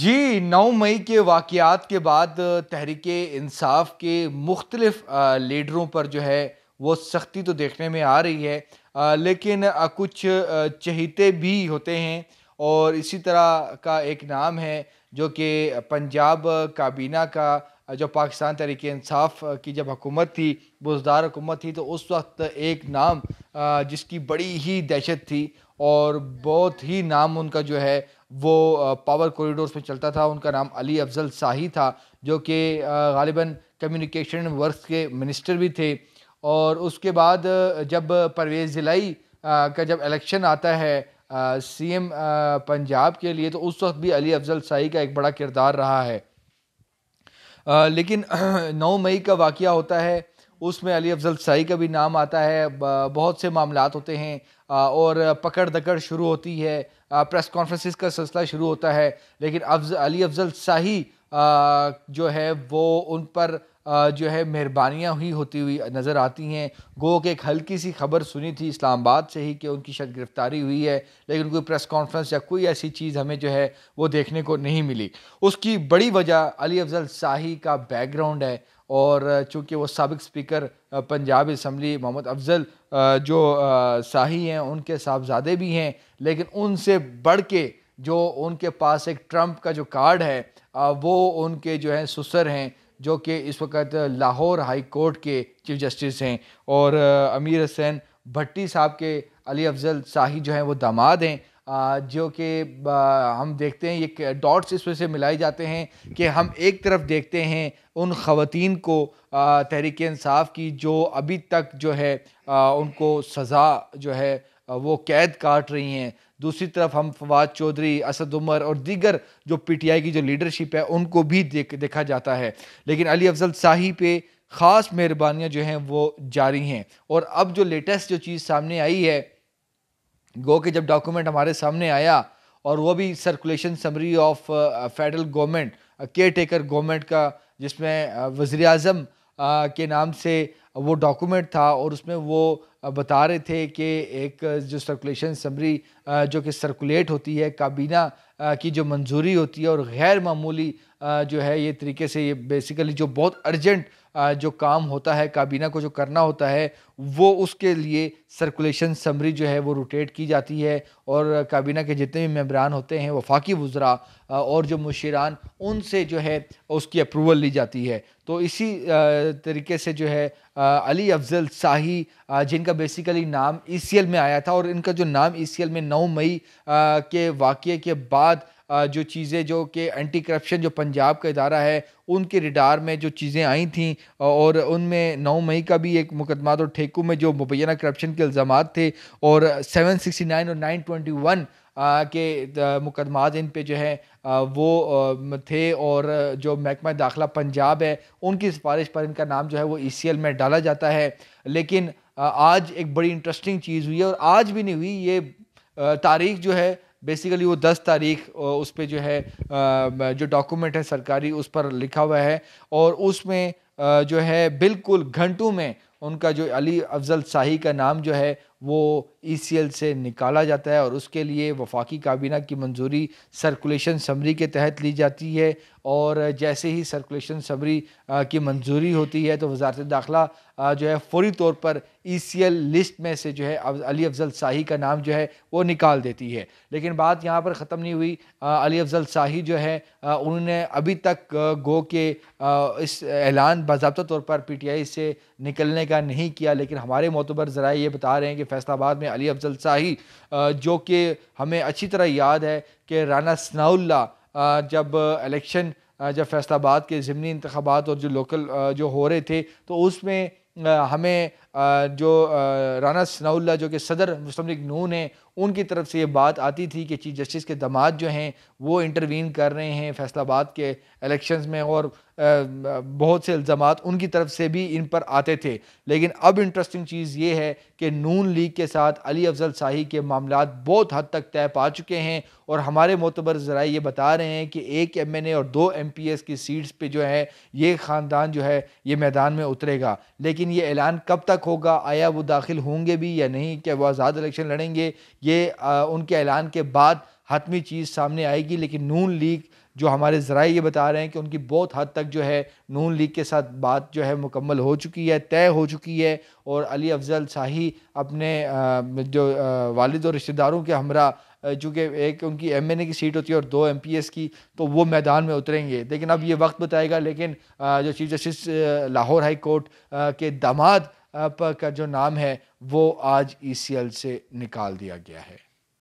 जी नौ मई के वाक़ात के बाद तहरीक इंसाफ के मुख्तलिफ लीडरों पर जो है वो सख्ती तो देखने में आ रही है आ, लेकिन आ, कुछ चहीते भी होते हैं और इसी तरह का एक नाम है जो कि पंजाब काबीना का जो पाकिस्तान तहरीक इंसाफ की जब हुकूमत थी बुजदार हुकूमत थी तो उस वक्त एक नाम जिसकी बड़ी ही दहशत थी और बहुत ही नाम उनका जो है वो पावर कॉरिडोर्स में चलता था उनका नाम अली अफजल शाही था जो कि गालिबा कम्युनिकेशन वर्क के मिनिस्टर भी थे और उसके बाद जब परवेज़ जिलाई का जब इलेक्शन आता है सीएम पंजाब के लिए तो उस वक्त भी अली अफजल शाही का एक बड़ा किरदार रहा है लेकिन नौ मई का वाक़ होता है उसमें अली अफजल शाही का भी नाम आता है बहुत से मामला होते हैं और पकड़ दकड़ शुरू होती है प्रेस कॉन्फ्रेंसिस का सिलसिला शुरू होता है लेकिन अफज अली अफजल शाही जो है वो उन पर जो है मेहरबानियाँ ही होती हुई नज़र आती हैं गो के एक हल्की सी खबर सुनी थी इस्लामाबाद से ही कि उनकी शायद गिरफ्तारी हुई है लेकिन कोई प्रेस कॉन्फ्रेंस या कोई ऐसी चीज़ हमें जो है वो देखने को नहीं मिली उसकी बड़ी वजह अली अफजल शाही का बैकग्राउंड है और चूँकि वो सबक स्पीकर पंजाब इसम्बली मोहम्मद अफजल जो शाही हैं उनके साहबजादे भी हैं लेकिन उनसे बढ़ के जो उनके पास एक ट्रंप का जो कार्ड है वो उनके जो हैं सुसर हैं जो कि इस वक्त लाहौर हाई कोर्ट के चीफ जस्टिस हैं और अमीर हसैन भट्टी साहब के अली अफजल शाही जो हैं वो दामाद हैं जो कि हम देखते हैं ये डॉट्स इस वजह से मिलाए जाते हैं कि हम एक तरफ देखते हैं उन खातन को तहरीक इंसाफ की जो अभी तक जो है उनको सज़ा जो है वो कैद काट रही हैं दूसरी तरफ हम फवाद चौधरी असद उमर और दीगर जो पीटीआई की जो लीडरशिप है उनको भी देख देखा जाता है लेकिन अली अफजल शाही पे ख़ास मेहरबानियाँ जो हैं वो जारी हैं और अब जो लेटेस्ट जो चीज़ सामने आई है गो के जब डॉक्यूमेंट हमारे सामने आया और वो भी circulation summary of federal government caretaker government का जिसमें uh, वज़ी अजम uh, के नाम से वो डॉक्यूमेंट था और उसमें वो uh, बता रहे थे कि एक जो सर्कुलेशन समरी जो कि सर्कुलेट होती है काबीना की जो मंजूरी होती है और गैर मामूली जो है ये तरीके से ये बेसिकली जो बहुत अर्जेंट जो काम होता है काबीना को जो करना होता है वो उसके लिए सर्कुलेशन समरी जो है वो रोटेट की जाती है और काबीना के जितने भी मेम्बरान होते हैं वफाकी वज्रा और जो मुशीरान उनसे जो है उसकी अप्रूवल ली जाती है तो इसी तरीके से जो है अली अफजल शाही जिनका बेसिकली नाम ई e में आया था और इनका जो नाम ई e में नौ मई के वाक़े के बाद जो चीज़ें जो कि एंटी करप्शन जो पंजाब का इदारा है उनके रिडार में जो चीज़ें आई थी और उनमें नौ मई का भी एक मुकदमा और तो ठेकू में जो मुबैना करप्शन के इल्ज़ाम थे और सेवन सिक्सटी नाइन और नाइन ट्वेंटी वन के मुकदमा इन पे जो है वो थे और जो महकमा दाखिला पंजाब है उनकी सिफारिश पर इनका नाम जो है वो ई e में डाला जाता है लेकिन आज एक बड़ी इंटरेस्टिंग चीज़ हुई है और आज भी नहीं हुई ये तारीख जो है बेसिकली वो दस तारीख उस पर जो है जो डॉक्यूमेंट है सरकारी उस पर लिखा हुआ है और उसमें जो है बिल्कुल घंटों में उनका जो अली अफजल शाही का नाम जो है वो ई e से निकाला जाता है और उसके लिए वफाकी काबीना की मंजूरी सर्कुलेशन समरी के तहत ली जाती है और जैसे ही सर्कुलेशन समरी की मंजूरी होती है तो वजारत दाखिला जो है फौरी तौर पर ई e लिस्ट में से जो है अली अफजल शाही का नाम जो है वो निकाल देती है लेकिन बात यहाँ पर ख़त्म नहीं हुई अली अफजल शाही जो है उन्होंने अभी तक गो के इस ऐलान बाबा तौर पर पी टी आई से निकलने का नहीं किया लेकिन हमारे मोतबर ज़रा ये बता रहे हैं कि फैसलाबाद में अली अफजल शाही जो कि हमें अच्छी तरह याद है कि राना सनाउल्ला जब इलेक्शन जब फैसलाबाद के ज़मनी इंतबात और जो लोकल जो हो रहे थे तो उसमें हमें जो राना सनाउल्ला जो कि सदर मुस्लिम नून है उनकी तरफ से ये बात आती थी कि चीफ जस्टिस के दामाद जो हैं वो इंटरवीन कर रहे हैं फैसलाबाद के इलेक्शंस में और बहुत से इल्ज़ाम उनकी तरफ से भी इन पर आते थे लेकिन अब इंटरेस्टिंग चीज़ ये है कि नून लीग के साथ अली अफजल शाही के मामला बहुत हद तक तय पा चुके हैं और हमारे मोतबर ज़रा ये बता रहे हैं कि एक एम एन ए और दो एम पी एस की सीट्स पर जो है ये ख़ानदान जो है ये मैदान में उतरेगा लेकिन ये ऐलान कब तक तक होगा आया वो दाखिल होंगे भी या नहीं क्या वो आज़ाद इलेक्शन लड़ेंगे ये आ, उनके ऐलान के बाद हतमी चीज़ सामने आएगी लेकिन नून लीग जो हमारे ज़रा ये बता रहे हैं कि उनकी बहुत हद तक जो है नून लीग के साथ बात जो है मुकम्मल हो चुकी है तय हो चुकी है और अली अफजल शाही अपने जो वालिद और रिश्तेदारों के हमरा चूँकि एक उनकी एम एन ए की सीट होती है और दो एम पी एस की तो वो मैदान में उतरेंगे लेकिन अब ये वक्त बताएगा लेकिन जो chief justice Lahore high court के दामाद का जो नाम है वो आज ई e से निकाल दिया गया है